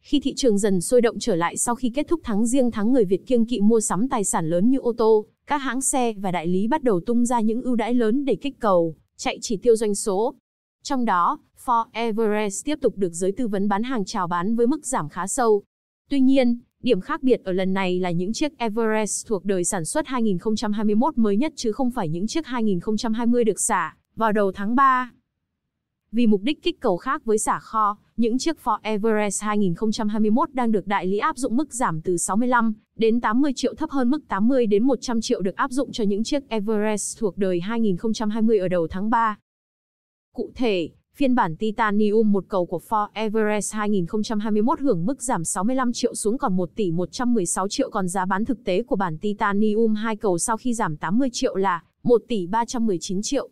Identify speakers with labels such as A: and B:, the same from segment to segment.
A: Khi thị trường dần sôi động trở lại sau khi kết thúc tháng riêng tháng người Việt kiêng kỵ mua sắm tài sản lớn như ô tô, các hãng xe và đại lý bắt đầu tung ra những ưu đãi lớn để kích cầu, chạy chỉ tiêu doanh số. Trong đó, Ford Everest tiếp tục được giới tư vấn bán hàng chào bán với mức giảm khá sâu. Tuy nhiên, Điểm khác biệt ở lần này là những chiếc Everest thuộc đời sản xuất 2021 mới nhất chứ không phải những chiếc 2020 được xả vào đầu tháng 3. Vì mục đích kích cầu khác với xả kho, những chiếc Ford Everest 2021 đang được đại lý áp dụng mức giảm từ 65 đến 80 triệu thấp hơn mức 80 đến 100 triệu được áp dụng cho những chiếc Everest thuộc đời 2020 ở đầu tháng 3. Cụ thể, Phiên bản Titanium một cầu của Ford Everest 2021 hưởng mức giảm 65 triệu xuống còn 1 tỷ 116 triệu còn giá bán thực tế của bản Titanium 2 cầu sau khi giảm 80 triệu là 1 tỷ 319 triệu.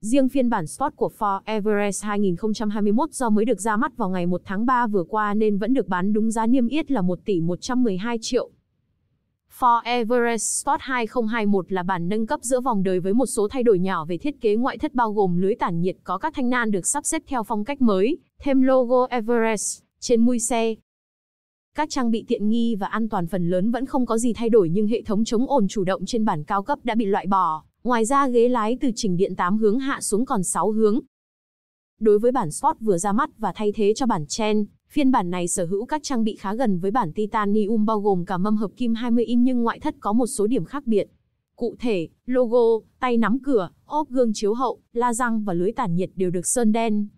A: Riêng phiên bản Sport của Ford Everest 2021 do mới được ra mắt vào ngày 1 tháng 3 vừa qua nên vẫn được bán đúng giá niêm yết là 1 tỷ 112 triệu. Ford Everest Sport 2021 là bản nâng cấp giữa vòng đời với một số thay đổi nhỏ về thiết kế ngoại thất bao gồm lưới tản nhiệt có các thanh nan được sắp xếp theo phong cách mới, thêm logo Everest trên mui xe. Các trang bị tiện nghi và an toàn phần lớn vẫn không có gì thay đổi nhưng hệ thống chống ồn chủ động trên bản cao cấp đã bị loại bỏ. Ngoài ra ghế lái từ chỉnh điện 8 hướng hạ xuống còn 6 hướng. Đối với bản Sport vừa ra mắt và thay thế cho bản Chen, Phiên bản này sở hữu các trang bị khá gần với bản Titanium bao gồm cả mâm hợp kim 20 in nhưng ngoại thất có một số điểm khác biệt. Cụ thể, logo, tay nắm cửa, ốp gương chiếu hậu, la răng và lưới tản nhiệt đều được sơn đen.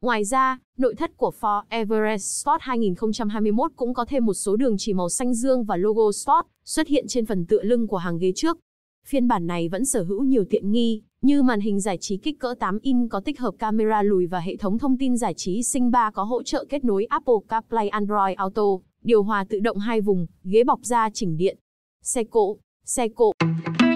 A: Ngoài ra, nội thất của Ford Everest Sport 2021 cũng có thêm một số đường chỉ màu xanh dương và logo Sport xuất hiện trên phần tựa lưng của hàng ghế trước. Phiên bản này vẫn sở hữu nhiều tiện nghi, như màn hình giải trí kích cỡ 8 in có tích hợp camera lùi và hệ thống thông tin giải trí Sinh 3 có hỗ trợ kết nối Apple CarPlay Android Auto, điều hòa tự động hai vùng, ghế bọc da chỉnh điện. Xe cộ, xe cộ.